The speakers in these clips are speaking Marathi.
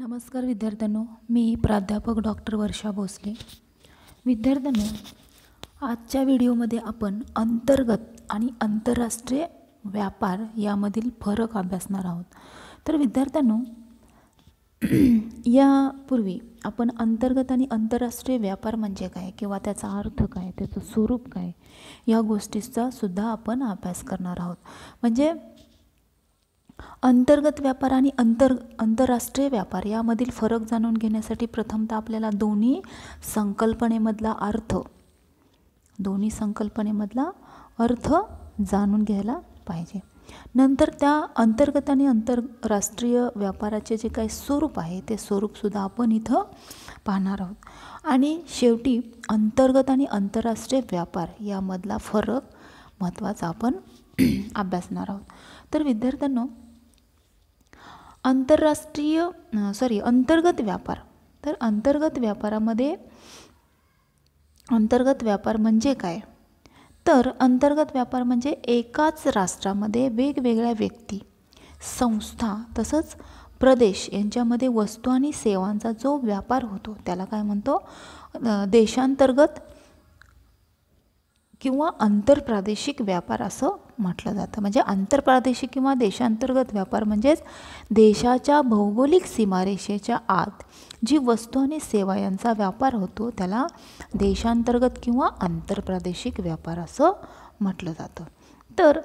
नमस्कार विद्यार्थ्यांनो मी प्राध्यापक डॉक्टर वर्षा भोसले विद्यार्थ्यांनो आजच्या व्हिडिओमध्ये आपण अंतर्गत आणि आंतरराष्ट्रीय व्यापार यामधील फरक अभ्यासणार आहोत तर विद्यार्थ्यांनो यापूर्वी आपण अंतर्गत आणि आंतरराष्ट्रीय व्यापार म्हणजे काय किंवा त्याचा अर्थ काय त्याचं स्वरूप काय या गोष्टीचा सुद्धा आपण अभ्यास करणार आहोत म्हणजे अंतर्गत व्यापार आणि अंतर आंतरराष्ट्रीय व्यापार यामधील फरक जाणून घेण्यासाठी प्रथमतः आपल्याला दोन्ही संकल्पनेमधला अर्थ दोन्ही संकल्पनेमधला अर्थ जाणून घ्यायला पाहिजे नंतर त्या अंतर्गत आणि आंतरराष्ट्रीय व्यापाराचे जे काही स्वरूप आहे ते स्वरूपसुद्धा आपण इथं पाहणार आहोत आणि शेवटी अंतर्गत आणि आंतरराष्ट्रीय व्यापार यामधला फरक महत्त्वाचा आपण अभ्यासणार आहोत तर विद्यार्थ्यांना आंतरराष्ट्रीय सॉरी अंतर्गत व्यापार तर अंतर्गत व्यापारामध्ये अंतर्गत व्यापार म्हणजे काय तर अंतर्गत व्यापार म्हणजे एकाच राष्ट्रामध्ये वेगवेगळ्या व्यक्ती संस्था तसंच प्रदेश यांच्यामध्ये वस्तू आणि सेवांचा जो व्यापार होतो त्याला काय म्हणतो देशांतर्गत किंवा आंतरप्रादेशिक व्यापार असं म्हटलं जातं म्हणजे आंतरप्रादेशिक किंवा देशांतर्गत व्यापार म्हणजेच देशाच्या भौगोलिक सीमारेषेच्या आत जी वस्तू आणि सेवा यांचा व्यापार होतो त्याला देशांतर्गत किंवा आंतरप्रादेशिक व्यापार असं म्हटलं जातं तर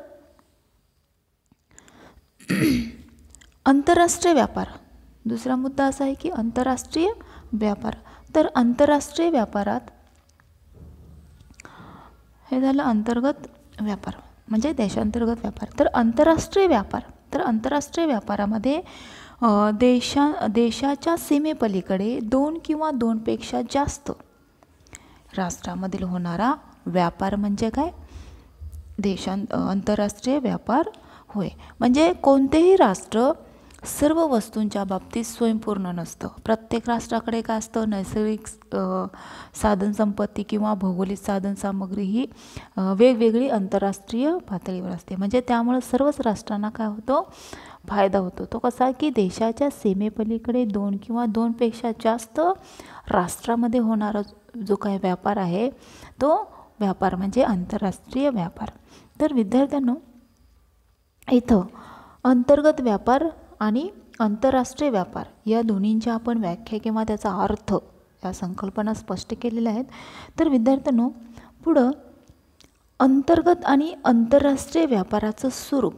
आंतरराष्ट्रीय व्यापार दुसरा मुद्दा असा आहे की आंतरराष्ट्रीय व्यापार तर आंतरराष्ट्रीय व्यापारात हे झालं अंतर्गत व्यापार म्हणजे देशांतर्गत व्यापार तर आंतरराष्ट्रीय व्यापार तर आंतरराष्ट्रीय व्यापारामध्ये देशा देशाच्या सीमेपलीकडे दोन किंवा दोनपेक्षा जास्त राष्ट्रामधील होणारा व्यापार म्हणजे काय देशां आंतरराष्ट्रीय व्यापार होय म्हणजे कोणतेही राष्ट्र सर्व वस्तूंच्या बाबतीत स्वयंपूर्ण नसतं प्रत्येक राष्ट्राकडे काय असतं नैसर्गिक साधनसंपत्ती किंवा भौगोलिक साधनसामग्री ही वेगवेगळी आंतरराष्ट्रीय पातळीवर असते म्हणजे त्यामुळे सर्वच राष्ट्रांना काय होतो फायदा होतो तो कसा की देशाच्या सीमेपलीकडे दोन किंवा दोनपेक्षा जास्त राष्ट्रामध्ये होणारा जो काही व्यापार आहे तो व्यापार म्हणजे आंतरराष्ट्रीय व्यापार तर विद्यार्थ्यांनो इथं अंतर्गत व्यापार आणि आंतरराष्ट्रीय व्यापार या दोन्हींच्या आपण व्याख्या किंवा त्याचा अर्थ या संकल्पना स्पष्ट केलेल्या आहेत तर विद्यार्थ्यांनो पुढं अंतर्गत आणि आंतरराष्ट्रीय व्यापाराचं स्वरूप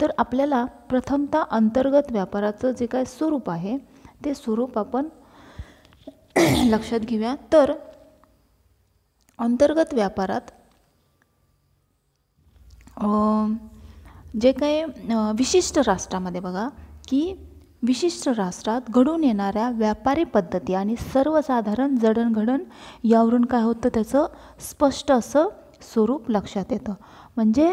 तर आपल्याला प्रथमतः अंतर्गत व्यापाराचं जे काय स्वरूप आहे ते स्वरूप आपण लक्षात घेऊया तर अंतर्गत व्यापारात जे काही विशिष्ट राष्ट्रामध्ये बघा की विशिष्ट राष्ट्रात घडून येणाऱ्या व्यापारी पद्धती आणि सर्वसाधारण जडणघडण यावरून काय होतं त्याचं स्पष्ट असं स्वरूप लक्षात येतं म्हणजे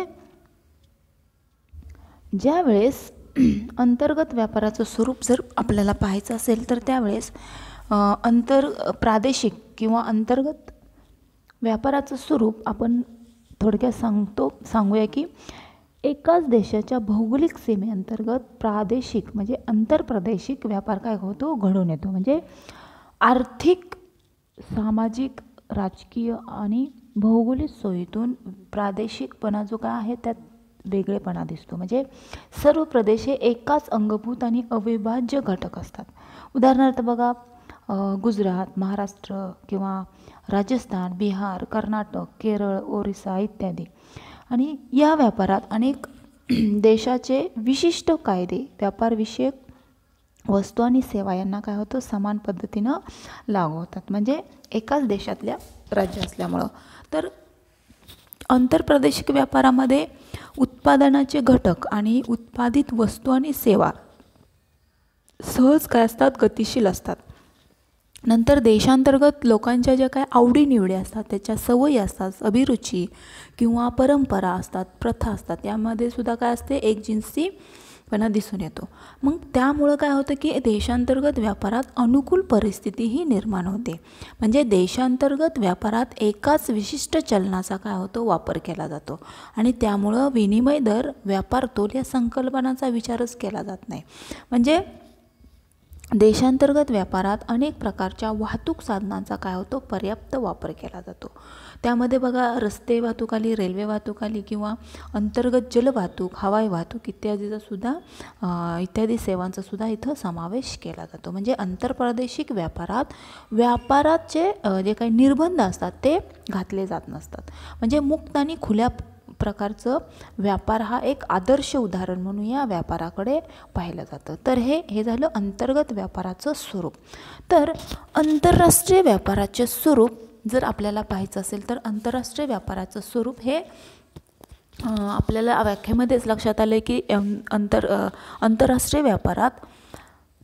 ज्यावेळेस अंतर्गत व्यापाराचं स्वरूप जर आपल्याला पाहायचं असेल तर त्यावेळेस अंतर प्रादेशिक किंवा अंतर्गत व्यापाराचं स्वरूप आपण थोडक्यात सांगतो सांगूया की एकाच देशाच्या भौगोलिक सीमेअंतर्गत प्रादेशिक म्हणजे प्रादेशिक व्यापार काय होतो घडून येतो म्हणजे आर्थिक सामाजिक राजकीय आणि भौगोलिक सोयीतून प्रादेशिकपणा जो काय आहे त्यात वेगळेपणा दिसतो म्हणजे सर्व प्रदेश हे एकाच अंगभूत आणि अविभाज्य घटक असतात उदाहरणार्थ बघा गुजरात महाराष्ट्र किंवा राजस्थान बिहार कर्नाटक केरळ ओरिसा इत्यादी आणि या व्यापारात अनेक देशाचे विशिष्ट कायदे व्यापारविषयक वस्तू आणि सेवा यांना काय होतं समान पद्धतीनं लागू होतात म्हणजे एकाच देशातल्या राज्य असल्यामुळं तर आंतरप्रदेशिक व्यापारामध्ये उत्पादनाचे घटक आणि उत्पादित वस्तू आणि सेवा सहज काय असतात गतिशील असतात नंतर देशांतर्गत लोकांच्या ज्या काय आवडीनिवडी असतात त्याच्या सवयी असतात अभिरुची किंवा परंपरा असतात प्रथा असतात यामध्ये सुद्धा काय असते एक जिन्सी पणा दिसून येतो मग त्यामुळं काय होतं की देशांतर्गत व्यापारात अनुकूल परिस्थितीही निर्माण होते म्हणजे देशांतर्गत व्यापारात एकाच विशिष्ट चलनाचा काय होतो वापर केला जातो आणि त्यामुळं विनिमय दर व्यापार तोल या संकल्पनाचा विचारच केला जात नाही म्हणजे देशांतर्गत व्यापारात अनेक प्रकारच्या वाहतूक साधनांचा काय होतो पर्याप्त वापर केला जातो त्यामध्ये बघा रस्ते वाहतूक आली रेल्वे वाहतूक आली किंवा अंतर्गत जलवाहतूक हवाई वाहतूक इत्यादीचा सुद्धा इत्यादी सेवांचा सुद्धा इथं समावेश केला जातो म्हणजे आंतरप्रादेशिक व्यापारात व्यापाराचे जे काही निर्बंध असतात ते घातले जात नसतात म्हणजे मुक्त आणि खुल्या प्रकारचं व्यापार हा एक आदर्श उदाहरण म्हणून या व्यापाराकडे पाहिलं जातं तर हे हे झालं अंतर्गत व्यापाराचं स्वरूप तर आंतरराष्ट्रीय व्यापाराचे स्वरूप जर आपल्याला पाहायचं असेल तर आंतरराष्ट्रीय व्यापाराचं स्वरूप हे आपल्याला व्याख्येमध्येच लक्षात आलं की अंतर आंतरराष्ट्रीय व्यापारात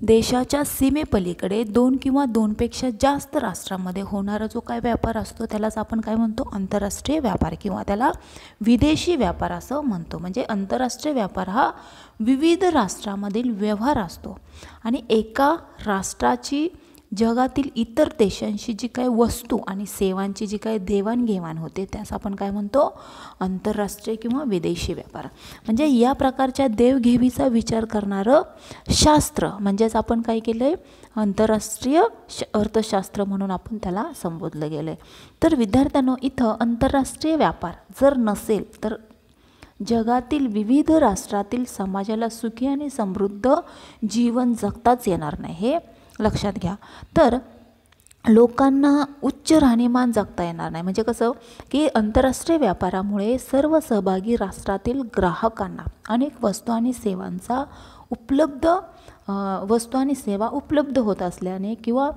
देशाच्या सीमेपलीकडे दोन किंवा दोनपेक्षा जास्त राष्ट्रामध्ये होणारा जो काय व्यापार असतो त्यालाच आपण काय म्हणतो आंतरराष्ट्रीय व्यापार किंवा त्याला विदेशी व्यापार असं म्हणतो म्हणजे आंतरराष्ट्रीय व्यापार हा विविध राष्ट्रामधील व्यवहार असतो आणि एका राष्ट्राची जगातील इतर देशांशी जी काही वस्तू आणि सेवांची जी काही देवाणघेवाण होते त्यास आपण काय म्हणतो आंतरराष्ट्रीय किंवा विदेशी व्यापार म्हणजे या प्रकारच्या देवघेवीचा विचार करणारं शास्त्र म्हणजेच आपण काय केलं आहे आंतरराष्ट्रीय श अर्थशास्त्र म्हणून आपण त्याला संबोधलं गेलं आहे तर विद्यार्थ्यांनो इथं आंतरराष्ट्रीय व्यापार जर नसेल तर जगातील विविध राष्ट्रातील समाजाला सुखी आणि समृद्ध जीवन जगताच येणार नाही हे लक्षात घ्या तर लोकांना उच्च राहणीमान जगता येणार नाही म्हणजे कसं की आंतरराष्ट्रीय व्यापारामुळे सर्व सहभागी राष्ट्रातील ग्राहकांना अनेक वस्तू आणि सेवांचा उपलब्ध वस्तू आणि सेवा उपलब्ध होत असल्याने किंवा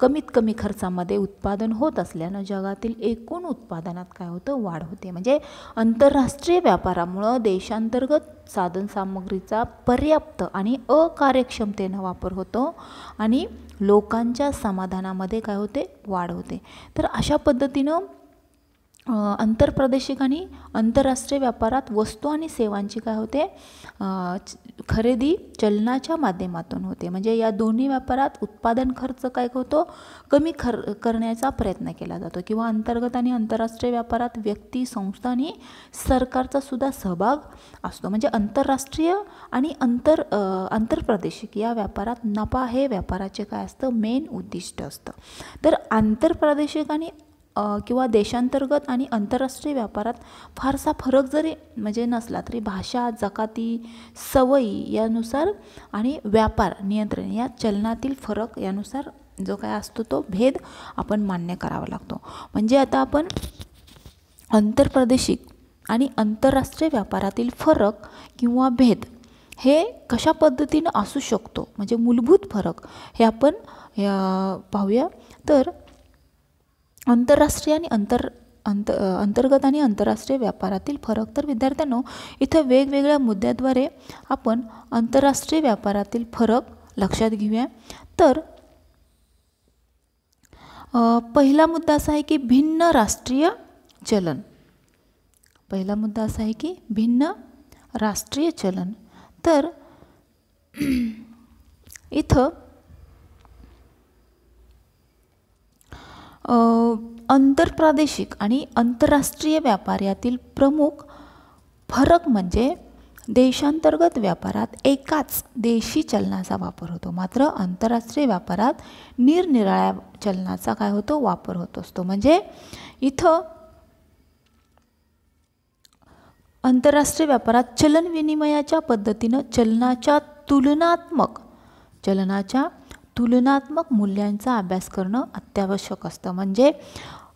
कमीत कमी खर्चामध्ये उत्पादन होत असल्यानं जगातील एकूण उत्पादनात काय होतं वाढ होते म्हणजे आंतरराष्ट्रीय व्यापारामुळं देशांतर्गत साधनसामग्रीचा पर्याप्त आणि अकार्यक्षमतेनं वापर होतो आणि लोकांच्या समाधानामध्ये काय होते वाढ होते तर अशा पद्धतीनं आंतरप्रादेशिक आणि आंतरराष्ट्रीय व्यापारात वस्तू आणि सेवांची काय होते खरेदी चलनाच्या माध्यमातून होते म्हणजे या दोन्ही व्यापारात उत्पादन खर्च काय होतो कमी खर करण्याचा प्रयत्न केला जातो किंवा अंतर्गत आणि आंतरराष्ट्रीय व्यापारात व्यक्ती संस्था आणि सरकारचा सुद्धा सहभाग असतो म्हणजे आंतरराष्ट्रीय आणि अंतर आंतरप्रादेशिक या व्यापारात नफा हे व्यापाराचे काय असतं मेन उद्दिष्ट असतं तर आंतरप्रादेशिक आणि किंवा देशांतर्गत आणि आंतरराष्ट्रीय व्यापारात फारसा फरक जरी म्हणजे नसला तरी भाषा जकाती सवयी यानुसार आणि व्यापार नियंत्रण या चलनातील फरक यानुसार जो काय असतो तो भेद आपण मान्य करावा लागतो म्हणजे आता आपण आंतरप्रदेशिक आणि आंतरराष्ट्रीय व्यापारातील फरक किंवा भेद हे कशा पद्धतीनं असू शकतो म्हणजे मूलभूत फरक हे आपण पाहूया तर आंतरराष्ट्रीय आणि अंतर अंत अंतर्गत आणि आंतरराष्ट्रीय व्यापारातील फरक तर विद्यार्थ्यांनो इथं वेगवेगळ्या मुद्द्याद्वारे आपण आंतरराष्ट्रीय व्यापारातील फरक लक्षात घेऊया तर पहिला मुद्दा असा आहे की भिन्न राष्ट्रीय चलन पहिला मुद्दा असा आहे की भिन्न राष्ट्रीय चलन तर इथं आंतरप्रादेशिक आणि आंतरराष्ट्रीय व्यापारातील प्रमुख फरक म्हणजे देशांतर्गत व्यापारात एकाच देशी चलनाचा वापर होतो मात्र आंतरराष्ट्रीय व्यापारात निरनिराळ्या चलनाचा काय होतो वापर होत असतो म्हणजे इथं आंतरराष्ट्रीय व्यापारात चलन विनिमयाच्या पद्धतीनं चलनाच्या तुलनात्मक चलनाच्या तुलनात्मक मूल्यांचा अभ्यास करणं अत्यावश्यक असतं म्हणजे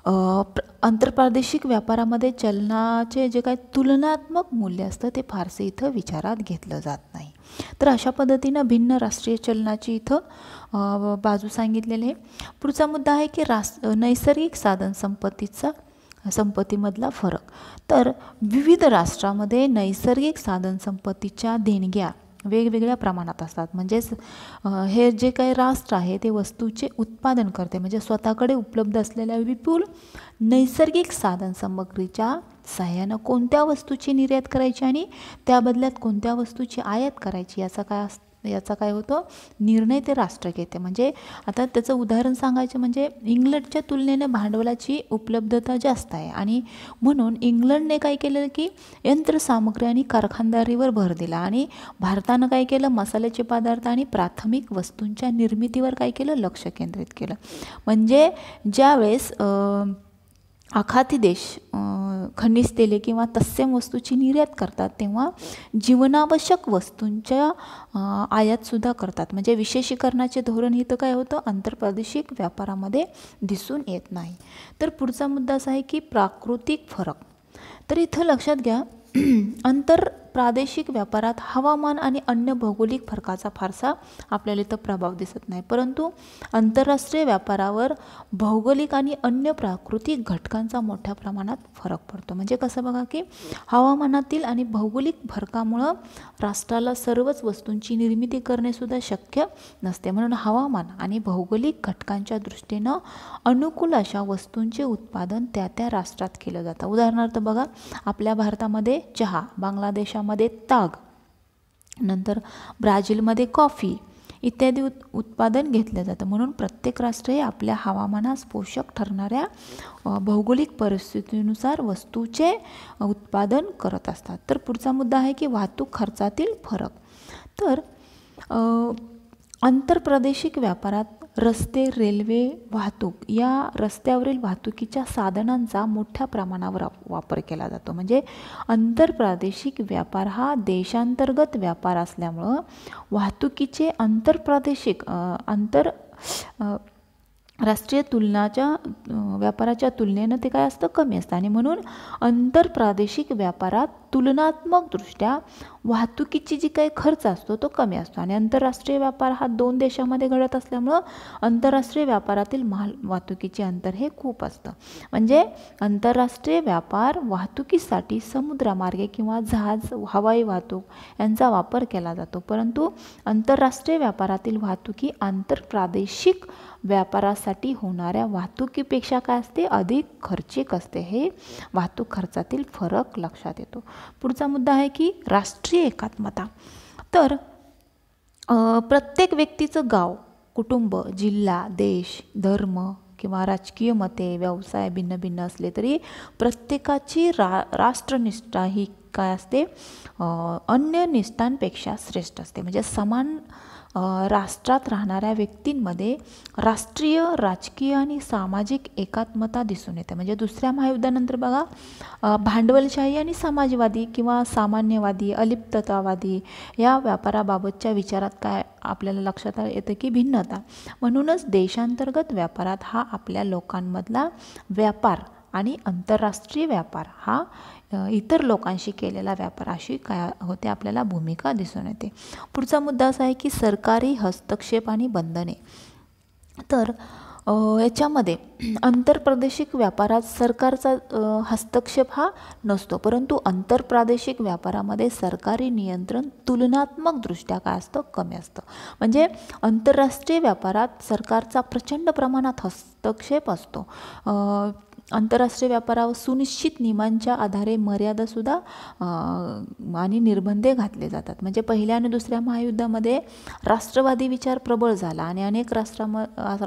आंतरप्रादेशिक व्यापारामध्ये चलनाचे जे काही तुलनात्मक मूल्य असतं ते फारसे इथं विचारात घेतलं जात नाही तर अशा पद्धतीनं भिन्न राष्ट्रीय चलनाची इथं बाजू सांगितलेली आहे पुढचा मुद्दा आहे की रास नैसर्गिक साधन संपत्तीचा संपत्तीमधला फरक तर विविध राष्ट्रामध्ये नैसर्गिक साधनसंपत्तीच्या देणग्या वेगवेगळ्या प्रमाणात असतात म्हणजेच हे जे काही राष्ट्र आहे ते वस्तूचे उत्पादन करते म्हणजे स्वतःकडे उपलब्ध असलेल्या विपुल नैसर्गिक साधन सामग्रीच्या सहाय्यानं कोणत्या वस्तूची निर्यात करायची आणि त्या बदल्यात कोणत्या वस्तूची आयात करायची याचा काय याचा काय होतो निर्णय ते राष्ट्र घेते म्हणजे आता त्याचं उदाहरण सांगायचं म्हणजे इंग्लंडच्या तुलनेने भांडवलाची उपलब्धता जास्त आहे आणि म्हणून इंग्लंडने काय केलं की यंत्रसामग्री आणि कारखानदारीवर भर दिला आणि भारतानं काय केलं मसाल्याचे पदार्थ आणि प्राथमिक वस्तूंच्या निर्मितीवर काय केलं लक्ष केंद्रित केलं म्हणजे ज्यावेळेस आखाती देश खनिज तेले किंवा तत्सम वस्तूची निर्यात करतात तेव्हा जीवनावश्यक वस्तूंच्या आयातसुद्धा करतात म्हणजे विशेषीकरणाचे धोरण हे तर काय होतं आंतरप्रादेशिक व्यापारामध्ये दिसून येत नाही तर पुढचा मुद्दा असा आहे की प्राकृतिक फरक तर इथं लक्षात घ्या अंतर प्रादेशिक व्यापारात हवामान आणि अन्य भौगोलिक फरकाचा फारसा आपल्याला इथं प्रभाव दिसत नाही परंतु आंतरराष्ट्रीय व्यापारावर भौगोलिक आणि अन्य प्राकृतिक घटकांचा मोठ्या प्रमाणात फरक पडतो म्हणजे कसं बघा की हवामानातील आणि भौगोलिक फरकामुळं राष्ट्राला सर्वच वस्तूंची निर्मिती करणेसुद्धा शक्य नसते म्हणून हवामान आणि भौगोलिक घटकांच्या दृष्टीनं अनुकूल अशा वस्तूंचे उत्पादन त्या त्या राष्ट्रात केलं जातं उदाहरणार्थ बघा आपल्या भारतामध्ये चहा बांगलादेशा मध्ये ताग नंतर ब्राझीलमध्ये कॉफी इत्यादी उत् उत्पादन घेतलं जातं म्हणून प्रत्येक राष्ट्र हे आपल्या हवामानास पोषक ठरणाऱ्या भौगोलिक परिस्थितीनुसार वस्तूचे उत्पादन करत असतात तर पुढचा मुद्दा आहे की वाहतूक खर्चातील फरक तर आंतरप्रदेशिक व्यापारात रस्ते रेल्वे वाहतूक या रस्त्यावरील वाहतुकीच्या साधनांचा मोठ्या प्रमाणावर वापर केला जातो म्हणजे आंतरप्रादेशिक व्यापार हा देशांतर्गत व्यापार असल्यामुळं वाहतुकीचे आंतरप्रादेशिक आंतर राष्ट्रीय तुलनाच्या व्यापाराच्या तुलनेनं ते काय असतं कमी असतं आणि म्हणून आंतरप्रादेशिक व्यापारात तुलनात्मकदृष्ट्या वाहतुकीची जी काही खर्च असतो तो कमी असतो आणि आंतरराष्ट्रीय व्यापार हा दोन देशामध्ये घडत असल्यामुळं आंतरराष्ट्रीय व्यापारातील माल वाहतुकीचे अंतर हे खूप असतं म्हणजे आंतरराष्ट्रीय व्यापार वाहतुकीसाठी समुद्रामार्गे किंवा जहाज हवाई वाहतूक यांचा वापर केला जातो परंतु आंतरराष्ट्रीय व्यापारातील वाहतुकी आंतरप्रादेशिक व्यापारासाठी होणाऱ्या वाहतुकीपेक्षा काय असते अधिक खर्चिक असते हे वाहतूक खर्चातील फरक लक्षात येतो पुढचा मुद्दा आहे की राष्ट्रीय एकात्मता तर प्रत्येक व्यक्तीचं गाव कुटुंब जिल्हा देश धर्म किंवा राजकीय मते व्यवसाय भिन्न भिन्न असले तरी प्रत्येकाची रा राष्ट्रनिष्ठा ही काय असते अन्य निष्ठांपेक्षा श्रेष्ठ असते म्हणजे समान राष्ट्रात राहणाऱ्या व्यक्तींमध्ये राष्ट्रीय राजकीय आणि सामाजिक एकात्मता दिसून येते म्हणजे दुसऱ्या महायुद्धानंतर बघा भांडवलशाही आणि समाजवादी किंवा सामान्यवादी अलिप्ततावादी या व्यापाराबाबतच्या विचारात काय आपल्याला लक्षात येतं की भिन्नता म्हणूनच देशांतर्गत व्यापारात हा आपल्या लोकांमधला व्यापार आणि आंतरराष्ट्रीय व्यापार हा इतर लोकांशी केलेला व्यापार अशी काय होते आपल्याला भूमिका दिसून येते पुढचा मुद्दा असा आहे की सरकारी हस्तक्षेप आणि बंधने तर याच्यामध्ये आंतरप्रादेशिक व्यापारात सरकारचा हस्तक्षेप हा नसतो परंतु आंतरप्रादेशिक व्यापारामध्ये सरकारी नियंत्रण तुलनात्मकदृष्ट्या काय असतं कमी असतं म्हणजे आंतरराष्ट्रीय व्यापारात सरकारचा प्रचंड प्रमाणात हस्तक्षेप असतो आंतरराष्ट्रीय व्यापारावर सुनिश्चित नियमांच्या आधारे मर्यादासुद्धा आणि निर्बंधे घातले जातात म्हणजे पहिल्या आणि दुसऱ्या महायुद्धामध्ये राष्ट्रवादी विचार प्रबळ झाला आणि अनेक राष्ट्राम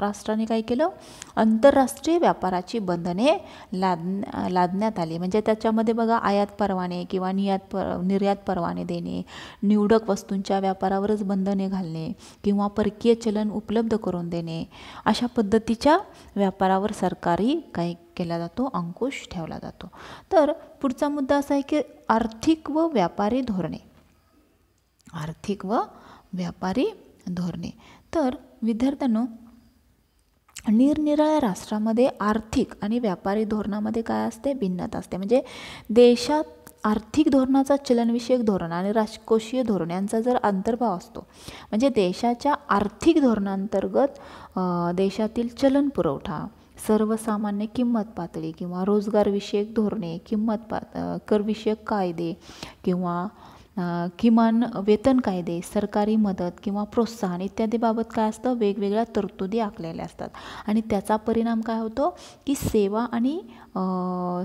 राष्ट्राने काय केलं आंतरराष्ट्रीय व्यापाराची बंधने लाद लादण्यात आली म्हणजे त्याच्यामध्ये बघा आयात परवाने किंवा नियात पर निर्यात परवाने देणे निवडक वस्तूंच्या व्यापारावरच बंधने घालणे किंवा परकीय चलन उपलब्ध करून देणे अशा पद्धतीच्या व्यापारावर सरकारी काही केला जातो अंकुश ठेवला जातो तर पुढचा मुद्दा असा आहे की आर्थिक व व्यापारी धोरणे आर्थिक व व्यापारी धोरणे तर विद्यार्थ्यांनो निरनिराळ्या राष्ट्रामध्ये आर्थिक आणि व्यापारी धोरणामध्ये काय असते भिन्नता असते म्हणजे देशात आर्थिक धोरणाचा चलनविषयक धोरण आणि राजकोषीय धोरण यांचा जर अंतर्भाव असतो म्हणजे देशाच्या आर्थिक धोरणांतर्गत देशातील चलन पुरवठा सर्वसामान्य किंमत पातळी किंवा रोजगारविषयक धोरणे किंमत पात करविषयक कायदे किंवा किमान वेतन कायदे सरकारी मदत किंवा प्रोत्साहन इत्यादीबाबत काय असतं वेगवेगळ्या तरतुदी आखलेल्या असतात आणि त्याचा परिणाम काय होतो की सेवा आणि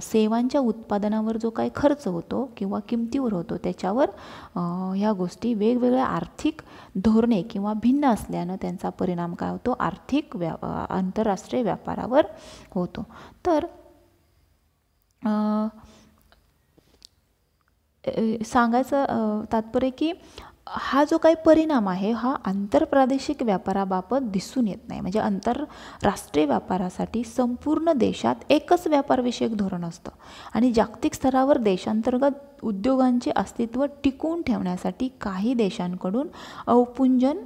सेवांच्या उत्पादनावर जो काही खर्च होतो किंवा किमतीवर होतो त्याच्यावर ह्या गोष्टी वेगवेगळ्या आर्थिक धोरणे किंवा भिन्न असल्यानं त्यांचा परिणाम काय होतो आर्थिक व्या आंतरराष्ट्रीय व्यापारावर होतो तर सांगायचं तात्पर्य की हा जो काही परिणाम आहे हा आंतरप्रादेशिक व्यापाराबाबत दिसून येत नाही म्हणजे आंतरराष्ट्रीय व्यापारासाठी संपूर्ण देशात एकच व्यापारविषयक धोरण असतं आणि जागतिक स्तरावर देशांतर्गत उद्योगांचे अस्तित्व टिकवून ठेवण्यासाठी काही देशांकडून औपुंजन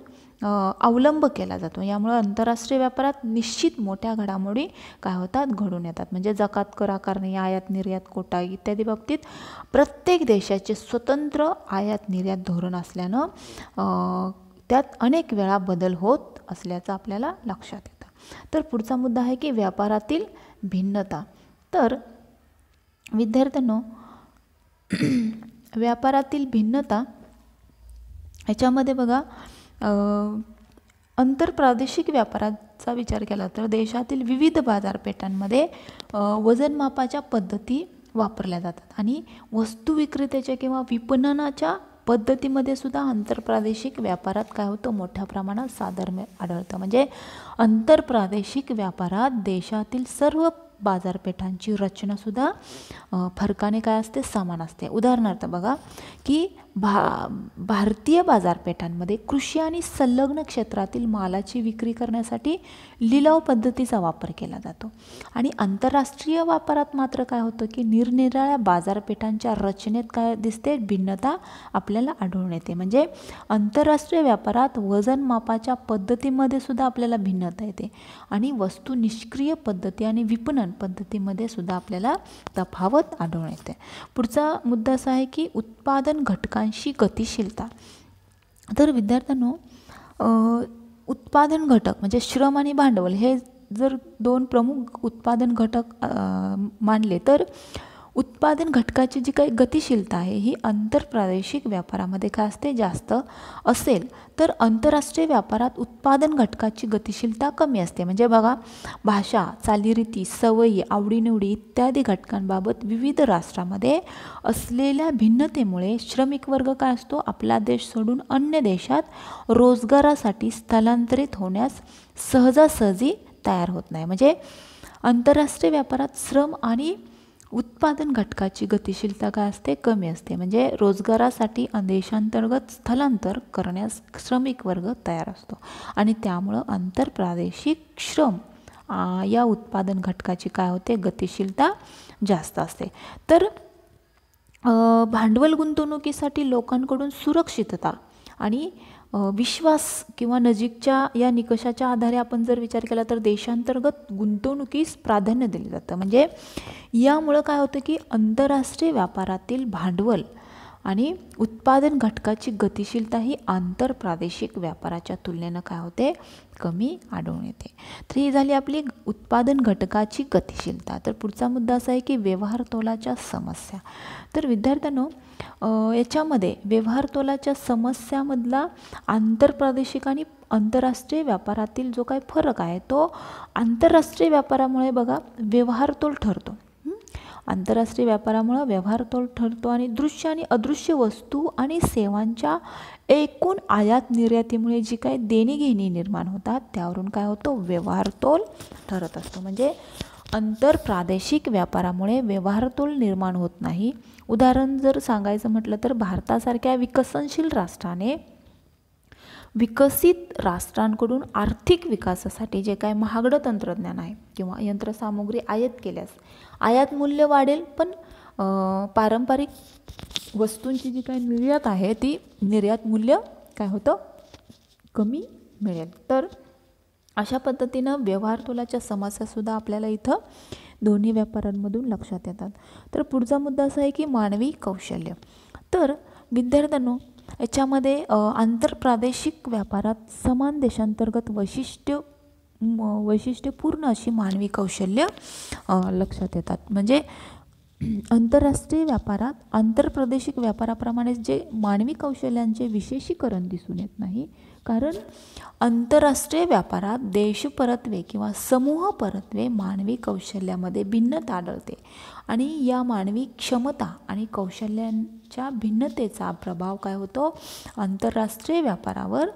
अवलंब केला जातो यामुळं आंतरराष्ट्रीय व्यापारात निश्चित मोठ्या घडामोडी काय होतात घडून येतात म्हणजे जकात कर आकारणी आयात निर्यात कोटा इत्यादी बाबतीत प्रत्येक देशाचे स्वतंत्र आयात निर्यात धोरण असल्यानं त्यात अनेक वेळा बदल होत असल्याचं आपल्याला लक्षात येतं तर पुढचा मुद्दा आहे की व्यापारातील भिन्नता तर विद्यार्थ्यांनो व्यापारातील भिन्नता ह्याच्यामध्ये बघा आंतरप्रादेशिक व्यापाराचा विचार केला तर देशातील विविध बाजारपेठांमध्ये वजनमापाच्या पद्धती वापरल्या जातात आणि वस्तू विक्रेत्याच्या किंवा विपणनाच्या पद्धतीमध्ये सुद्धा आंतरप्रादेशिक व्यापारात काय होतं मोठ्या प्रमाणात साधर्म्य आढळतं म्हणजे आंतरप्रादेशिक व्यापारात देशातील सर्व बाजारपेठांची रचनासुद्धा फरकाने काय असते समान असते उदाहरणार्थ बघा की भा भारतीय बाजारपेठांमध्ये कृषी आणि संलग्न क्षेत्रातील मालाची विक्री करण्यासाठी लिलाव पद्धतीचा वापर केला जातो आणि आंतरराष्ट्रीय वापरात मात्र काय होतं की निरनिराळ्या बाजारपेठांच्या रचनेत काय दिसते भिन्नता आपल्याला आढळून येते म्हणजे आंतरराष्ट्रीय व्यापारात वजनमापाच्या पद्धतीमध्ये सुद्धा आपल्याला भिन्नता येते आणि वस्तू निष्क्रिय पद्धती आणि विपणन पद्धती पद्धतीमध्ये सुद्धा आपल्याला तफावत आढळून येते पुढचा मुद्दा असा आहे की उत्पादन घटकांशी गतिशीलता तर विद्यार्थ्यांनो उत्पादन घटक म्हणजे श्रम आणि भांडवल हे जर दोन प्रमुख उत्पादन घटक मानले तर उत्पादन घटकाची जी काही गतिशीलता आहे ही आंतरप्रादेशिक व्यापारामध्ये काय असते जास्त असेल तर आंतरराष्ट्रीय व्यापारात उत्पादन घटकाची गतिशीलता कमी असते म्हणजे बघा भाषा चालीरीती सवयी आवडीनिवडी इत्यादी घटकांबाबत विविध राष्ट्रामध्ये असलेल्या भिन्नतेमुळे श्रमिक वर्ग काय असतो आपला देश सोडून अन्य देशात रोजगारासाठी स्थलांतरित होण्यास सहजासहजी तयार होत नाही म्हणजे आंतरराष्ट्रीय व्यापारात श्रम आणि उत्पादन घटकाची गतिशीलता काय असते कमी असते म्हणजे रोजगारासाठी देशांतर्गत स्थलांतर करण्यास श्रमिक वर्ग तयार असतो आणि त्यामुळं आंतरप्रादेशिक श्रम या उत्पादन घटकाची काय होते गतिशीलता जास्त असते तर भांडवल गुंतवणुकीसाठी लोकांकडून सुरक्षितता आणि विश्वास किंवा नजीकच्या या निकषाच्या आधारे आपण जर विचार केला तर देशांतर्गत गुंतवणुकीस प्राधान्य दिलं जातं म्हणजे यामुळं काय होतं की आंतरराष्ट्रीय व्यापारातील भांडवल आणि उत्पादन घटकाची गतिशीलता ही आंतरप्रादेशिक व्यापाराच्या तुलनेनं काय होते कमी आढळून येते तर ही झाली आपली उत्पादन घटकाची गतिशीलता तर पुढचा मुद्दा असा आहे की व्यवहार तोलाच्या समस्या तर विद्यार्थ्यांनो याच्यामध्ये व्यवहार तोलाच्या समस्यामधला आंतरप्रादेशिक आणि आंतरराष्ट्रीय व्यापारातील जो काही फरक आहे तो आंतरराष्ट्रीय व्यापारामुळे बघा व्यवहार तोल ठरतो आंतरराष्ट्रीय व्यापारामुळे व्यवहार तोल ठरतो आणि दृश्य आणि अदृश्य वस्तू आणि सेवांच्या एकूण आयात निर्यातीमुळे जी काही देणीघेणी निर्माण होतात त्यावरून काय होतो व्यवहार तोल ठरत असतो म्हणजे आंतरप्रादेशिक व्यापारामुळे व्यवहारतोल निर्माण होत नाही उदाहरण जर सांगायचं म्हटलं तर भारतासारख्या विकसनशील राष्ट्राने विकसित राष्ट्रांकडून आर्थिक विकासासाठी जे काय महागडं तंत्रज्ञान आहे किंवा यंत्रसामुग्री आयात केल्यास आयात मूल्य वाढेल पण पारंपरिक वस्तूंची जी काय निर्यात आहे ती निर्यात मूल्य काय होतं कमी मिळेल तर अशा पद्धतीनं व्यवहार तोलाच्या समस्यासुद्धा आपल्याला इथं दोन्ही व्यापाऱ्यांमधून लक्षात येतात तर पुढचा मुद्दा असा आहे की मानवी कौशल्य तर विद्यार्थ्यांनो याच्यामध्ये आंतरप्रादेशिक व्यापारात समान देशांतर्गत वैशिष्ट्य वैशिष्ट्यपूर्ण अशी मानवी कौशल्य लक्षात येतात म्हणजे आंतरराष्ट्रीय व्यापारात आंतरप्रदेशिक व्यापाराप्रमाणेच जे मानवी कौशल्यांचे विशेषीकरण दिसून येत नाही कारण आंतरराष्ट्रीय व्यापारात देश देशपरत्वे किंवा समूह परत्वे मानवी कौशल्यामध्ये भिन्नता आढळते आणि या मानवी क्षमता आणि कौशल्यां यांच्या भिन्नतेचा प्रभाव काय होतो आंतरराष्ट्रीय व्यापारावर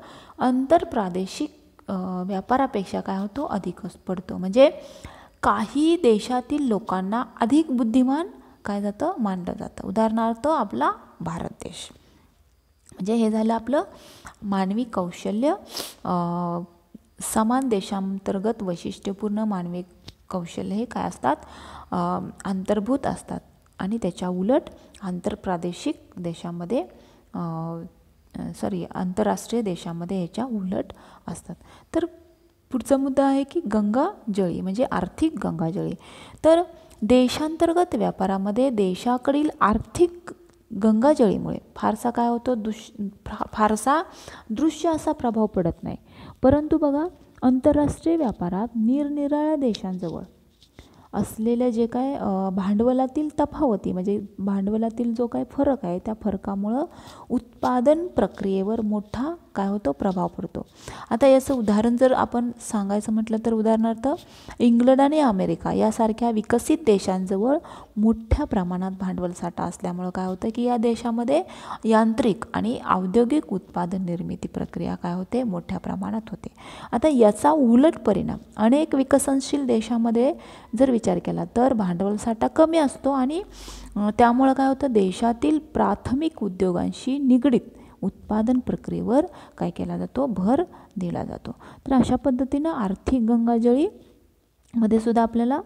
आंतरप्रादेशिक व्यापारापेक्षा काय होतो अधिकच पडतो म्हणजे काही देशातील लोकांना अधिक बुद्धिमान काय जातं मानलं जातं उदाहरणार्थ आपला भारत देश म्हणजे हे झालं आपलं मानवी कौशल्य समान देशांतर्गत वैशिष्ट्यपूर्ण मानवी कौशल्य हे काय असतात अंतर्भूत असतात आणि त्याच्या उलट आंतरप्रादेशिक देशामध्ये सॉरी आंतरराष्ट्रीय देशामध्ये ह्याच्या उलट असतात तर पुढचा मुद्दा आहे की गंगाजळी म्हणजे आर्थिक गंगाजळी तर देशांतर्गत व्यापारामध्ये देशाकडील आर्थिक गंगाजळीमुळे फारसा काय होतो दुष फारसा दृश्य असा प्रभाव पडत नाही परंतु बघा आंतरराष्ट्रीय व्यापारात निरनिराळ्या देशांजवळ असलेल्या जे काय भांडवलातील तफावती म्हणजे भांडवलातील जो काय फरक आहे त्या फरकामुळं उत्पादन प्रक्रियेवर मोठा काय होतो प्रभाव पडतो आता याचं उदाहरण जर आपण सांगायचं म्हटलं तर उदाहरणार्थ इंग्लंड आणि अमेरिका यासारख्या विकसित देशांजवळ मोठ्या प्रमाणात भांडवल साठा असल्यामुळं काय होतं की या देशामध्ये यांत्रिक आणि औद्योगिक उत्पादन निर्मिती प्रक्रिया काय होते मोठ्या प्रमाणात होते आता याचा उलट परिणाम अनेक विकसनशील देशामध्ये जर विचार केला तर साठा कमी असतो आणि त्यामुळं काय होतं देशातील प्राथमिक उद्योगांशी निगडीत उत्पादन प्रक्रियेवर काय केला जातो भर दिला जातो तर अशा पद्धतीनं आर्थिक गंगाजळी मध्ये सुद्धा आपल्याला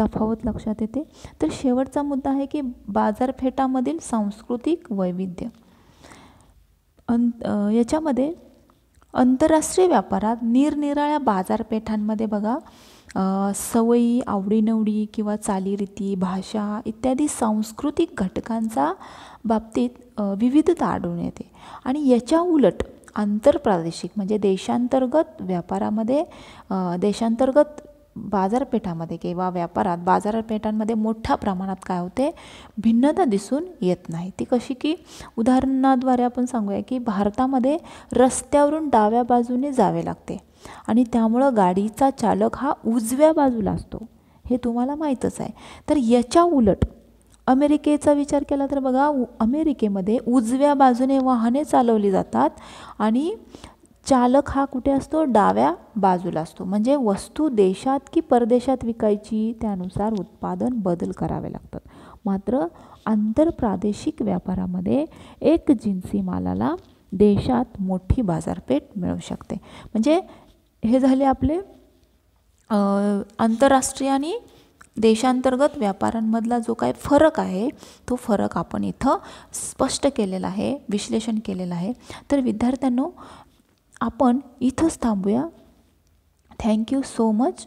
तफावत लक्षात येते तर शेवटचा मुद्दा आहे की बाजारपेठामधील सांस्कृतिक वैविध्य अं याच्यामध्ये आंतरराष्ट्रीय व्यापारात निरनिराळ्या बाजारपेठांमध्ये बघा सवयी आवडीनवडी किंवा चालीरीती भाषा इत्यादी सांस्कृतिक घटकांचा बाबतीत विविधता आढळून येते आणि याच्या उलट आंतरप्रादेशिक म्हणजे देशांतर्गत व्यापारामध्ये देशांतर्गत बाजारपेठामध्ये किंवा व्यापारात बाजारपेठांमध्ये मोठ्या प्रमाणात काय होते भिन्नता दिसून येत नाही ती कशी की उदाहरणाद्वारे आपण सांगूया की भारतामध्ये रस्त्यावरून डाव्या बाजूने जावे लागते आणि त्यामुळं गाडीचा चालक हा उजव्या बाजूला असतो हे तुम्हाला माहीतच आहे तर याच्या उलट अमेरिकेचा विचार केला तर बघा अमेरिकेमध्ये उजव्या बाजूने वाहने चालवली जातात आणि चालक हा कुठे असतो डाव्या बाजूला असतो म्हणजे वस्तू देशात की परदेशात विकायची त्यानुसार उत्पादन बदल करावे लागतात मात्र आंतरप्रादेशिक व्यापारामध्ये एक जिन्सी मालाला देशात मोठी बाजारपेठ मिळू शकते म्हणजे हे झाले आपले आंतरराष्ट्रीय आणि देशांतर्गत व्यापारांमधला जो काही फरक आहे तो फरक आपण इथं स्पष्ट केलेला आहे विश्लेषण केलेलं आहे तर विद्यार्थ्यांनो आपण इथंच थांबूया थँक्यू सो मच